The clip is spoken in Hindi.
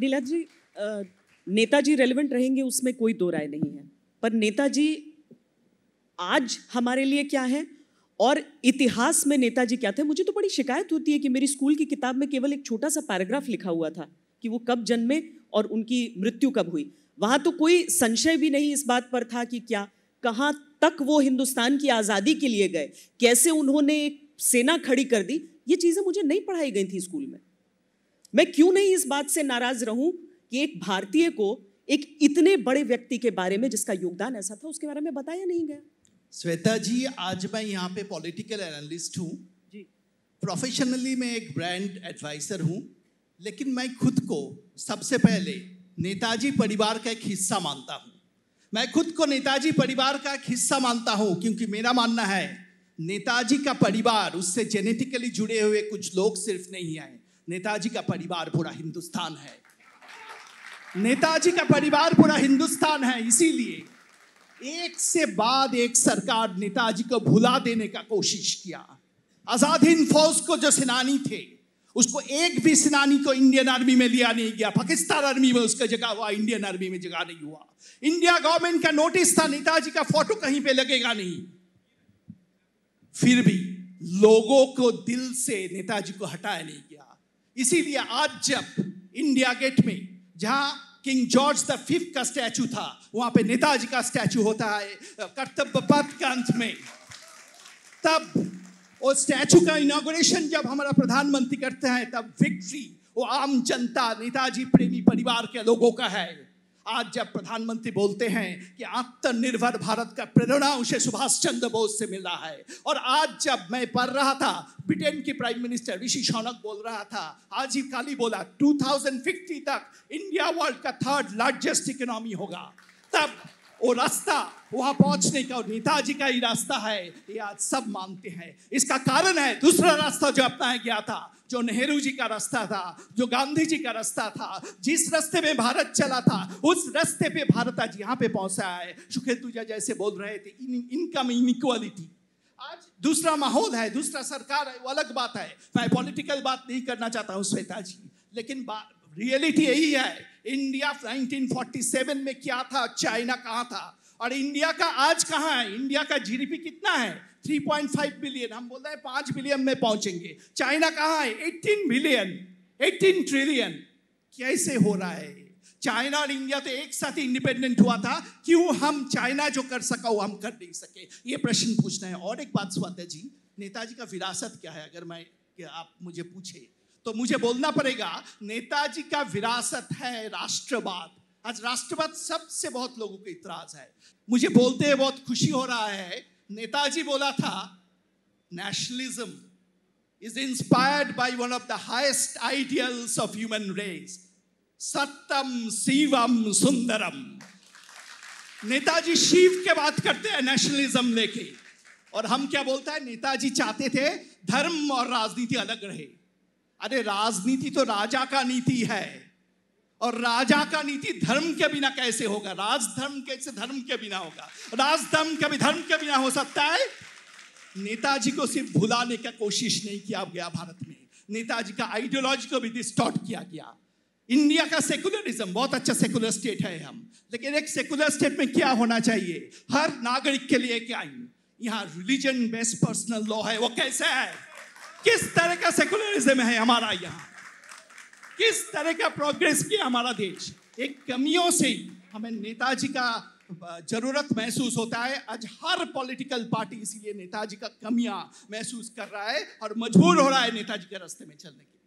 नीला जी नेताजी रेलिवेंट रहेंगे उसमें कोई दो राय नहीं है पर नेताजी आज हमारे लिए क्या है और इतिहास में नेताजी क्या थे मुझे तो बड़ी शिकायत होती है कि मेरी स्कूल की किताब में केवल एक छोटा सा पैराग्राफ लिखा हुआ था कि वो कब जन्मे और उनकी मृत्यु कब हुई वहाँ तो कोई संशय भी नहीं इस बात पर था कि क्या कहाँ तक वो हिंदुस्तान की आज़ादी के लिए गए कैसे उन्होंने एक सेना खड़ी कर दी ये चीज़ें मुझे नहीं पढ़ाई गई थी स्कूल में मैं क्यों नहीं इस बात से नाराज रहूं कि एक भारतीय को एक इतने बड़े व्यक्ति के बारे में जिसका योगदान ऐसा था उसके बारे में बताया नहीं गया श्वेता जी आज मैं यहाँ पे पॉलिटिकल एनालिस्ट हूँ प्रोफेशनली मैं एक ब्रांड एडवाइजर हूँ लेकिन मैं खुद को सबसे पहले नेताजी परिवार का एक हिस्सा मानता हूँ मैं खुद को नेताजी परिवार का एक हिस्सा मानता हूँ क्योंकि मेरा मानना है नेताजी का परिवार उससे जेनेटिकली जुड़े हुए कुछ लोग सिर्फ नहीं आए नेताजी का परिवार पूरा हिंदुस्तान है नेताजी का परिवार पूरा हिंदुस्तान है इसीलिए एक से बाद एक सरकार नेताजी को भुला देने का कोशिश किया आजाद हिंद फौज को जो सेनानी थे उसको एक भी सेनानी को इंडियन आर्मी में लिया नहीं गया पाकिस्तान आर्मी में उसका जगह हुआ इंडियन आर्मी में जगह नहीं हुआ इंडिया गवर्नमेंट का नोटिस था नेताजी का फोटो कहीं पे लगेगा नहीं फिर भी लोगों को दिल से नेताजी को हटाया नहीं गया इसीलिए आज जब इंडिया गेट में जहां किंग जॉर्ज द फिफ्थ का स्टैचू था वहां पे नेताजी का स्टैचू होता है कर्तव्य पथ के अंत में तब वो स्टैचू का इनोग्रेशन जब हमारा प्रधानमंत्री करते हैं तब विक्ट्री वो आम जनता नेताजी प्रेमी परिवार के लोगों का है आज जब प्रधानमंत्री बोलते हैं कि आत्मनिर्भर भारत का प्रेरणा उसे सुभाष चंद्र बोस से मिला है और आज जब मैं पढ़ रहा था ब्रिटेन की प्राइम मिनिस्टर ऋषि शौनक बोल रहा था आज ही काली बोला 2050 तक इंडिया वर्ल्ड का थर्ड लार्जेस्ट इकोनॉमी होगा तब वो रास्ता वहां पहुंचने का नेताजी का ही रास्ता है ये आज सब मानते हैं इसका कारण है दूसरा रास्ता जो अपनाया गया था जो नेहरू जी का रास्ता था जो गांधी जी का रास्ता था जिस रास्ते में भारत चला था उस रास्ते पे भारत आज यहाँ पे पहुंचा है सुखेतुजा जैसे बोल रहे थे इन, इनकम इनक्वालिटी आज दूसरा माहौल है दूसरा सरकार है वो अलग बात है मैं पॉलिटिकल बात नहीं करना चाहता हूँ श्वेता जी लेकिन रियलिटी यही है इंडिया 1947 में क्या था चाइना कहाँ था और इंडिया का आज कहाँ है इंडिया का जीडीपी कितना है 3.5 बिलियन हम बोल रहे हैं पांच बिलियन में पहुंचेंगे चाइना कहाँ है 18 बिलियन 18 ट्रिलियन कैसे हो रहा है चाइना और इंडिया तो एक साथ ही इंडिपेंडेंट हुआ था क्यों हम चाइना जो कर सका वो हम कर नहीं सके ये प्रश्न पूछना है और एक बात स्वाद्या जी नेताजी का विरासत क्या है अगर मैं आप मुझे पूछे तो मुझे बोलना पड़ेगा नेताजी का विरासत है राष्ट्रवाद आज राष्ट्रवाद सबसे बहुत लोगों को इतराज है मुझे बोलते हैं बहुत खुशी हो रहा है नेताजी बोला था nationalism is inspired by one of the highest ideals of human race सत्यम शिवम सुंदरम नेताजी शिव के बात करते हैं नेशनलिज्म लेके और हम क्या बोलते हैं नेताजी चाहते थे धर्म और राजनीति अलग रहे अरे राजनीति तो राजा का नीति है और राजा का नीति धर्म के बिना कैसे होगा राजधर्म कैसे धर्म के बिना होगा राजधर्म कभी धर्म के बिना हो सकता है नेताजी को सिर्फ भुलाने का कोशिश नहीं किया गया भारत में नेताजी का आइडियोलॉजी को भी डिस्टॉर्ट किया गया इंडिया का सेकुलरिज्म बहुत अच्छा सेकुलर स्टेट है हम लेकिन एक सेकुलर स्टेट में क्या होना चाहिए हर नागरिक के लिए एक आइन यहाँ रिलीजन बेस्ट पर्सनल लॉ है वो कैसे है किस तरह का सेकुलरिज्म है हमारा यहाँ किस तरह का प्रोग्रेस किया हमारा देश एक कमियों से हमें नेताजी का जरूरत महसूस होता है आज हर पॉलिटिकल पार्टी इसलिए नेताजी का कमियां महसूस कर रहा है और मजबूर हो रहा है नेताजी के रास्ते में चलने की